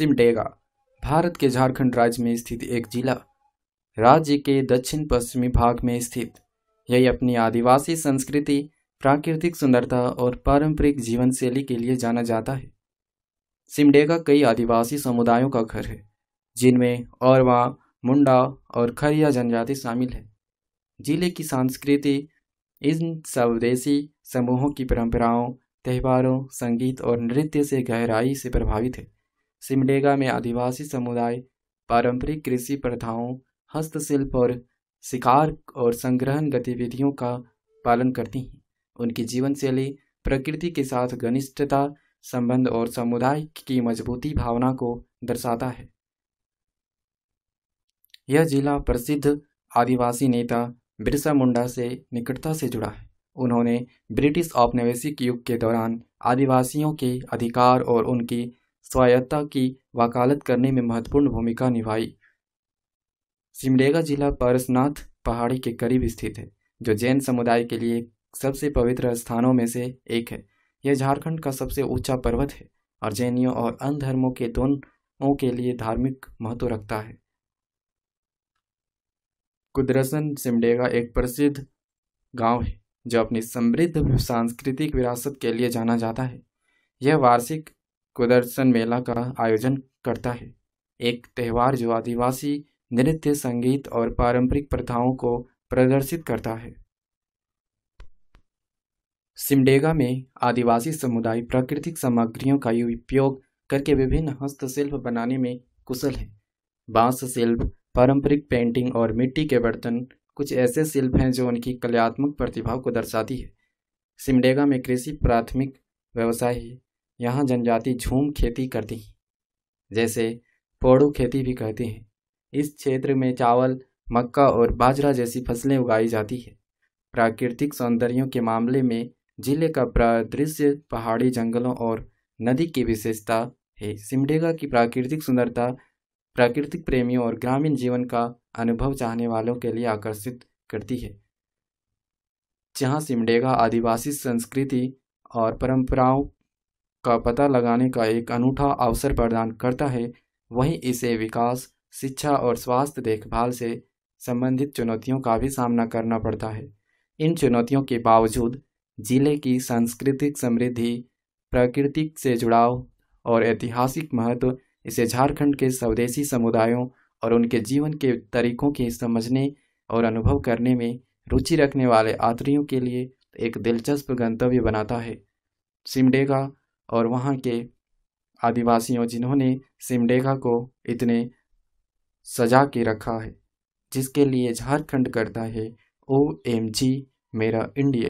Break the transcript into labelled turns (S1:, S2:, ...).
S1: सिमडेगा भारत के झारखंड राज्य में स्थित एक जिला राज्य के दक्षिण पश्चिमी भाग में स्थित यही अपनी आदिवासी संस्कृति प्राकृतिक सुंदरता और पारंपरिक जीवन शैली के लिए जाना जाता है सिमडेगा कई आदिवासी समुदायों का घर है जिनमें औरवा मुंडा और खरिया जनजाति शामिल है जिले की संस्कृति इन स्वदेशी समूहों की परंपराओं त्यौहारों संगीत और नृत्य से गहराई से प्रभावित है सिमडेगा में आदिवासी समुदाय पारंपरिक कृषि प्रथाओं हस्तशिल्प और शिकार और संग्रहण गतिविधियों का पालन करती हैं उनकी जीवन शैली प्रकृति के साथ घनिष्ठता संबंध और समुदाय की मजबूती भावना को दर्शाता है यह जिला प्रसिद्ध आदिवासी नेता बिरसा मुंडा से निकटता से जुड़ा है उन्होंने ब्रिटिश औपनिवेशिक युग के दौरान आदिवासियों के अधिकार और उनकी स्वायत्ता की वकालत करने में महत्वपूर्ण भूमिका निभाई सिमडेगा जिला परसनाथ पहाड़ी के करीब स्थित है जो जैन समुदाय के लिए सबसे पवित्र स्थानों में से एक है यह झारखंड का सबसे ऊंचा पर्वत है और जैनियों और अन्य धर्मों के दोनों के लिए धार्मिक महत्व रखता है कुदरसन सिमडेगा एक प्रसिद्ध गांव है जो अपनी समृद्ध सांस्कृतिक विरासत के लिए जाना जाता है यह वार्षिक कुदर्शन मेला का आयोजन करता है एक त्यौहार जो आदिवासी नृत्य संगीत और पारंपरिक प्रथाओं को प्रदर्शित करता है सिमडेगा में आदिवासी समुदाय प्राकृतिक सामग्रियों का उपयोग करके विभिन्न हस्तशिल्प बनाने में कुशल है बांस शिल्प पारंपरिक पेंटिंग और मिट्टी के बर्तन कुछ ऐसे शिल्प हैं जो उनकी कलात्मक प्रतिभा को दर्शाती है सिमडेगा में कृषि प्राथमिक व्यवसाय है यहाँ जनजाति झूम खेती करती है जैसे पोड़ू खेती भी कहते हैं इस क्षेत्र में चावल मक्का और बाजरा जैसी फसलें उगाई जाती है प्राकृतिक सौंदर्यों के मामले में जिले का प्रदृश्य पहाड़ी जंगलों और नदी की विशेषता है सिमडेगा की प्राकृतिक सुंदरता प्राकृतिक प्रेमियों और ग्रामीण जीवन का अनुभव चाहने वालों के लिए आकर्षित करती है जहाँ सिमडेगा आदिवासी संस्कृति और परंपराओं का पता लगाने का एक अनूठा अवसर प्रदान करता है वहीं इसे विकास शिक्षा और स्वास्थ्य देखभाल से संबंधित चुनौतियों का भी सामना करना पड़ता है इन चुनौतियों के बावजूद जिले की सांस्कृतिक समृद्धि प्राकृतिक से जुड़ाव और ऐतिहासिक महत्व इसे झारखंड के स्वदेशी समुदायों और उनके जीवन के तरीकों के समझने और अनुभव करने में रुचि रखने वाले यात्रियों के लिए एक दिलचस्प गंतव्य बनाता है सिमडेगा और वहाँ के आदिवासियों जिन्होंने सिमडेगा को इतने सजा के रखा है जिसके लिए झारखंड करता है ओ एम जी मेरा इंडिया